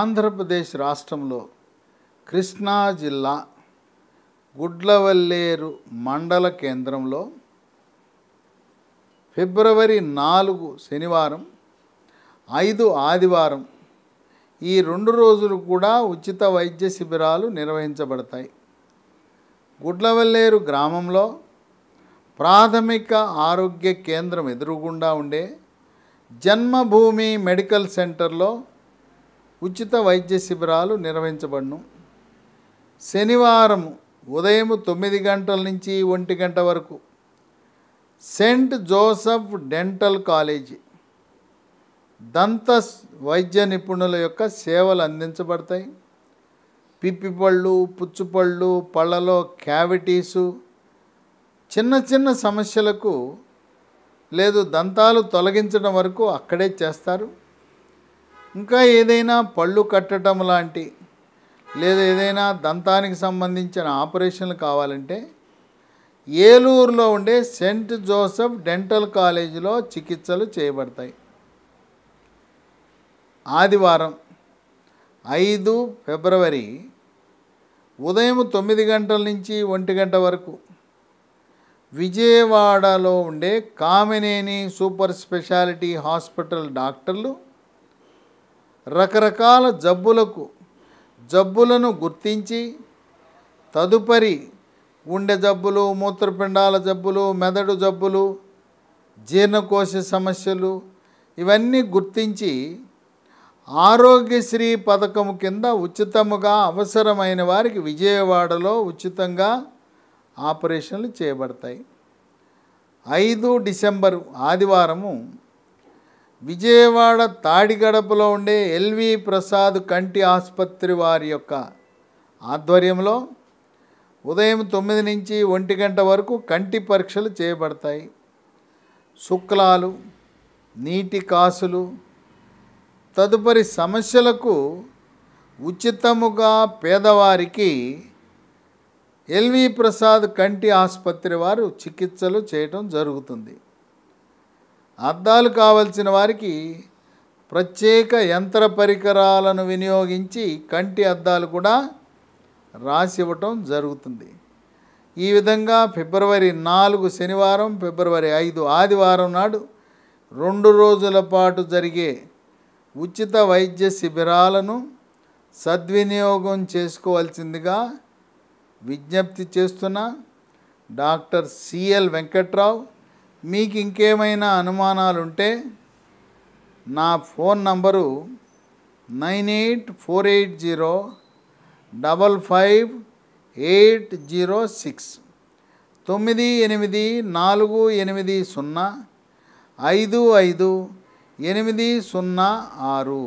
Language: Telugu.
ఆంధ్రప్రదేశ్ రాష్ట్రంలో కృష్ణా జిల్లా గుడ్లవల్లేరు మండల కేంద్రంలో ఫిబ్రవరి నాలుగు శనివారం ఐదు ఆదివారం ఈ రెండు రోజులు కూడా ఉచిత వైద్య శిబిరాలు నిర్వహించబడతాయి గుడ్లవల్లేరు గ్రామంలో ప్రాథమిక ఆరోగ్య కేంద్రం ఎదురుగుండా ఉండే జన్మభూమి మెడికల్ సెంటర్లో ఉచిత వైద్య శిబిరాలు నిర్వహించబడును శనివారం ఉదయం తొమ్మిది గంటల నుంచి ఒంటి గంట వరకు సెయింట్ జోసఫ్ డెంటల్ కాలేజీ దంత వైద్య నిపుణుల యొక్క సేవలు అందించబడతాయి పిప్పిపళ్ళు పుచ్చుపళ్ళు పళ్ళలో క్యావిటీసు చిన్న చిన్న సమస్యలకు లేదు దంతాలు తొలగించడం వరకు అక్కడే చేస్తారు ఇంకా ఏదైనా పళ్ళు కట్టడం లాంటి లేదా ఏదైనా దంతానికి సంబంధించిన ఆపరేషన్లు కావాలంటే ఏలూరులో ఉండే సెంట్ జోసెఫ్ డెంటల్ కాలేజీలో చికిత్సలు చేయబడతాయి ఆదివారం ఐదు ఫిబ్రవరి ఉదయం తొమ్మిది గంటల నుంచి ఒంటి గంట వరకు విజయవాడలో ఉండే కామినేని సూపర్ స్పెషాలిటీ హాస్పిటల్ డాక్టర్లు రకరకాల జబ్బులకు జబ్బులను గుర్తించి తదుపరి గుండె జబ్బులు మూత్రపిండాల జబ్బులు మెదడు జబ్బులు జీర్ణకోశ సమస్యలు ఇవన్నీ గుర్తించి ఆరోగ్యశ్రీ పథకం కింద ఉచితముగా అవసరమైన వారికి విజయవాడలో ఉచితంగా ఆపరేషన్లు చేయబడతాయి ఐదు డిసెంబరు ఆదివారము విజయవాడ తాడిగడపలో ఉండే ఎల్వి ప్రసాద్ కంటి ఆసుపత్రి వారి యొక్క ఆధ్వర్యంలో ఉదయం తొమ్మిది నుంచి ఒంటి గంట వరకు కంటి పరీక్షలు చేయబడతాయి శుక్లాలు నీటి కాసులు తదుపరి సమస్యలకు ఉచితముగా పేదవారికి ఎల్వి ప్రసాద్ కంటి ఆసుపత్రి వారు చికిత్సలు చేయటం జరుగుతుంది అద్దాలు కావలసిన వారికి ప్రత్యేక యంత్ర పరికరాలను వినియోగించి కంటి అద్దాలు కూడా రాసి ఇవ్వటం జరుగుతుంది ఈ విధంగా ఫిబ్రవరి నాలుగు శనివారం ఫిబ్రవరి ఐదు ఆదివారం నాడు రెండు రోజుల పాటు జరిగే ఉచిత వైద్య శిబిరాలను సద్వినియోగం చేసుకోవాల్సిందిగా విజ్ఞప్తి చేస్తున్న డాక్టర్ సిఎల్ వెంకట్రావు మీకు ఇంకేమైనా అనుమానాలుంటే నా phone number nine eight four eight zero double five eight zero six తొమ్మిది ఎనిమిది నాలుగు ఎనిమిది సున్నా ఐదు ఐదు ఎనిమిది సున్నా ఆరు